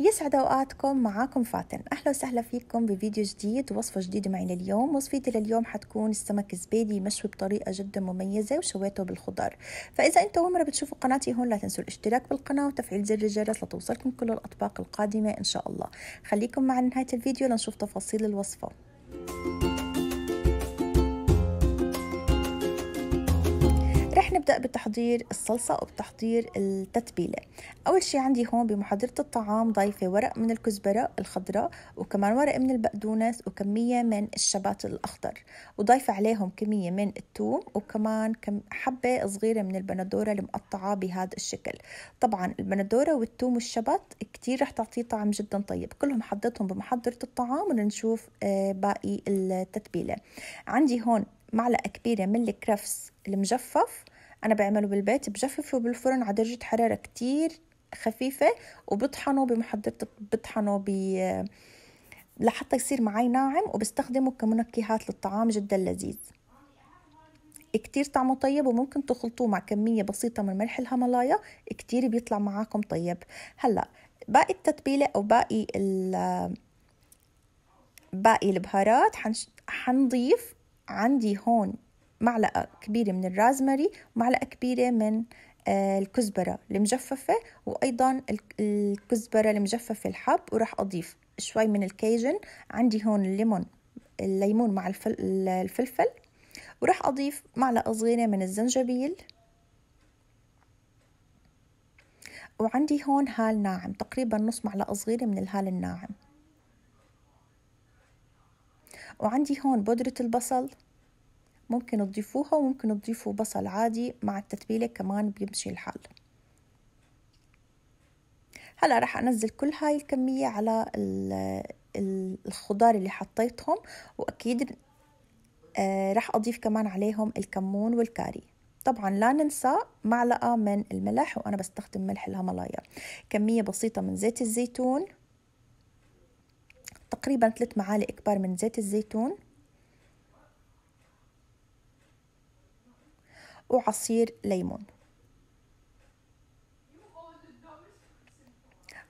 يسعد اوقاتكم معاكم فاتن اهلا وسهلا فيكم بفيديو جديد ووصفه جديده معي لليوم وصفتي لليوم حتكون السمك زبادي مشوي بطريقه جدا مميزه وشويته بالخضار فاذا انتم اول مره بتشوفوا قناتي هون لا تنسوا الاشتراك بالقناه وتفعيل زر الجرس لتوصلكم كل الاطباق القادمه ان شاء الله خليكم مع نهايه الفيديو لنشوف تفاصيل الوصفه نبدأ بتحضير الصلصة أو بتحضير التتبيلة أول شيء عندي هون بمحضرة الطعام ضايفة ورق من الكزبرة الخضراء وكمان ورق من البقدونس وكمية من الشبات الأخضر وضايفة عليهم كمية من الثوم وكمان كم حبة صغيرة من البندورة المقطعة بهذا الشكل طبعا البندورة والثوم والشبت كتير رح تعطيه طعم جدا طيب كلهم حضيتهم بمحضرة الطعام ونشوف آه، باقي التتبيلة عندي هون معلقة كبيرة من الكرفس المجفف أنا بعمله بالبيت بجففه بالفرن على درجة حرارة كتير خفيفة وبطحنه بمحضرة بطحنه ب لحتى يصير معي ناعم وبستخدمه كمنكهات للطعام جدا لذيذ كتير طعمه طيب وممكن تخلطوه مع كمية بسيطة من ملح الهملايا كتير بيطلع معاكم طيب هلأ باقي التتبيلة أو باقي باقي البهارات حنضيف عندي هون معلقة كبيرة من الرازماري ومعلقة كبيرة من آه، الكزبرة المجففة وأيضا الكزبرة المجففة الحب وراح أضيف شوي من الكيجن عندي هون الليمون الليمون مع الفلفل وراح أضيف معلقة صغيرة من الزنجبيل وعندي هون هال ناعم تقريبا نص معلقة صغيرة من الهال الناعم وعندي هون بودرة البصل ممكن تضيفوها وممكن تضيفوا بصل عادي مع التتبيلة كمان بيمشي الحال هلا راح انزل كل هاي الكمية على الخضار اللي حطيتهم واكيد آه، راح اضيف كمان عليهم الكمون والكاري طبعا لا ننسى معلقة من الملح وأنا بستخدم ملح الهملايا كمية بسيطة من زيت الزيتون تقريبا ثلاث معالق كبار من زيت الزيتون وعصير ليمون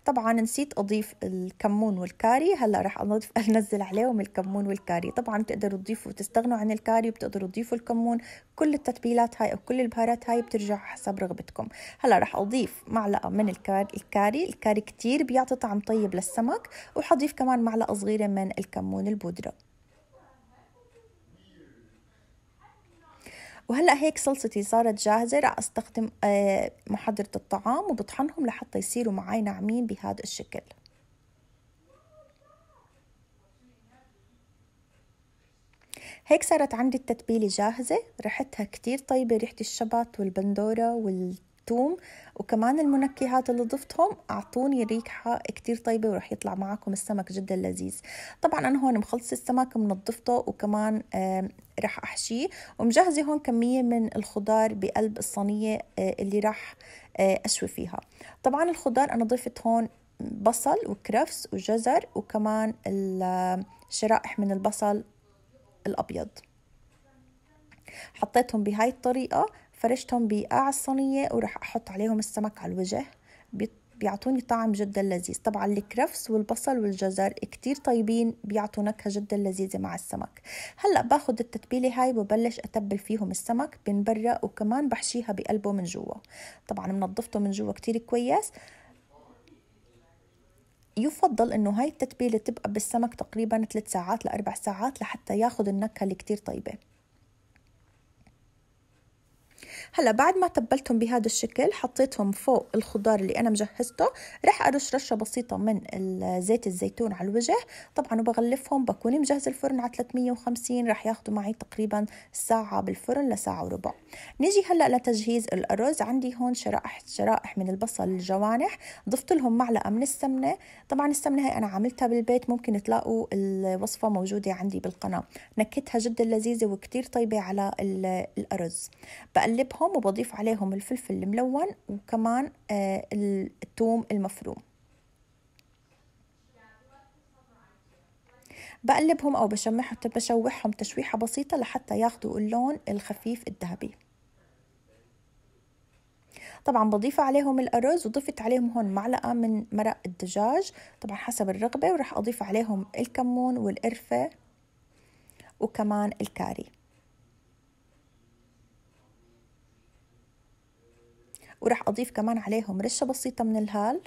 طبعا نسيت اضيف الكمون والكاري هلا رح اضيف انزل عليهم الكمون والكاري طبعا بتقدروا تضيفوا تستغنوا عن الكاري بتقدروا تضيفوا الكمون كل التتبيلات هاي او كل البهارات هاي بترجع حسب رغبتكم هلا رح اضيف معلقه من الكاري الكاري الكاري كتير بيعطي طعم طيب للسمك وحضيف كمان معلقه صغيره من الكمون البودره وهلا هيك صلصتي صارت جاهزه راح استخدم آه، محضره الطعام وبطحنهم لحتى يصيروا معي ناعمين بهذا الشكل هيك صارت عندي التتبيلة جاهزة ريحتها كتير طيبة ريحة الشبت والبندورة وال الثوم وكمان المنكهات اللي ضفتهم اعطوني ريحه كتير طيبه وراح يطلع معكم السمك جدا لذيذ طبعا انا هون مخلصه السمك منضفته وكمان راح احشيه ومجهزه هون كميه من الخضار بقلب الصينيه آه، اللي راح آه، اشوي فيها طبعا الخضار انا ضفت هون بصل وكرفس وجزر وكمان الشرائح من البصل الابيض حطيتهم بهاي الطريقه فرشتهم بقاع الصينية وراح أحط عليهم السمك على الوجه بيعطوني طعم جدا لذيذ طبعا الكرفس والبصل والجزر كتير طيبين بيعطوا نكهة جدا لذيذة مع السمك هلأ باخد التتبيلة هاي وببلش أتبل فيهم السمك من برا وكمان بحشيها بقلبه من جوا طبعا منظفته من جوا كتير كويس يفضل انه هاي التتبيله تبقى بالسمك تقريبا 3 ساعات لاربع ساعات لحتى ياخذ النكهه اللي كتير طيبه هلا بعد ما تبلتهم بهذا الشكل حطيتهم فوق الخضار اللي انا مجهزته رح ارش رشه بسيطه من زيت الزيتون على الوجه طبعا وبغلفهم بكون مجهز الفرن على 350 رح ياخذوا معي تقريبا ساعه بالفرن لساعه وربع نيجي هلا لتجهيز الارز عندي هون شرائح شرائح من البصل الجوانح ضفت لهم معلقه من السمنه طبعا السمنه هي انا عملتها بالبيت ممكن تلاقوا الوصفه موجوده عندي بالقناه نكهتها جدا لذيذه وكثير طيبه على الارز بقلبهم بحبهم وبضيف عليهم الفلفل الملون وكمان آه، الثوم المفروم بقلبهم أو بشمحهم بشوحهم تشويحة بسيطة لحتى ياخدوا اللون الخفيف الذهبي طبعا بضيف عليهم الأرز وضفت عليهم هون معلقة من مرق الدجاج طبعا حسب الرغبة وراح أضيف عليهم الكمون والقرفة وكمان الكاري وراح أضيف كمان عليهم رشة بسيطة من الهال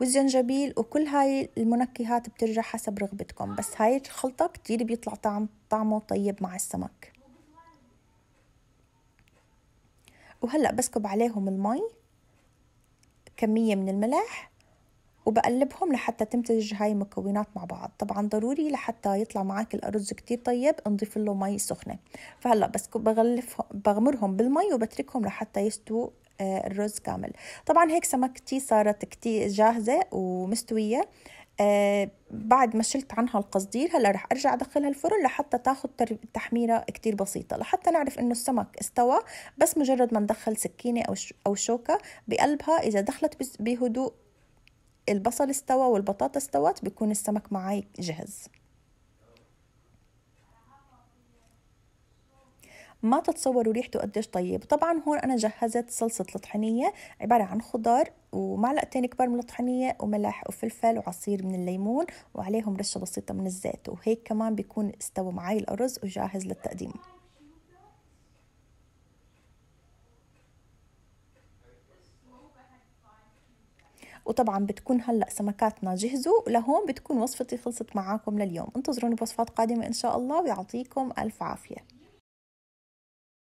والزنجبيل وكل هاي المنكهات بترجع حسب رغبتكم بس هاي الخلطة كتير بيطلع طعم طعمه طيب مع السمك وهلأ بسكب عليهم المي كمية من الملح وبقلبهم لحتى تمتزج هاي المكونات مع بعض طبعا ضروري لحتى يطلع معك الأرز كتير طيب نضيف له مي سخنة فهلا بس بغلفهم بغمرهم بالمي وبتركهم لحتى يستو آه، الرز كامل طبعا هيك سمكتي صارت كتير جاهزة ومستوية آه بعد ما شلت عنها القصدير هلا رح ارجع ادخلها الفرن لحتى تاخذ تحميره كتير بسيطه لحتى نعرف انه السمك استوى بس مجرد ما ندخل سكينه او او شوكه بقلبها اذا دخلت بهدوء البصل استوى والبطاطا استوت بيكون السمك معاي جاهز ما تتصوروا ريحته قديش طيب طبعا هون انا جهزت صلصه الطحينيه عباره عن خضار ومعلقتين كبار من الطحينيه وملح وفلفل وعصير من الليمون وعليهم رشه بسيطه من الزيت وهيك كمان بيكون استوى معي الارز وجاهز للتقديم وطبعا بتكون هلا سمكاتنا جهزوا لهون بتكون وصفتي خلصت معاكم لليوم انتظروني بوصفات قادمه ان شاء الله ويعطيكم الف عافيه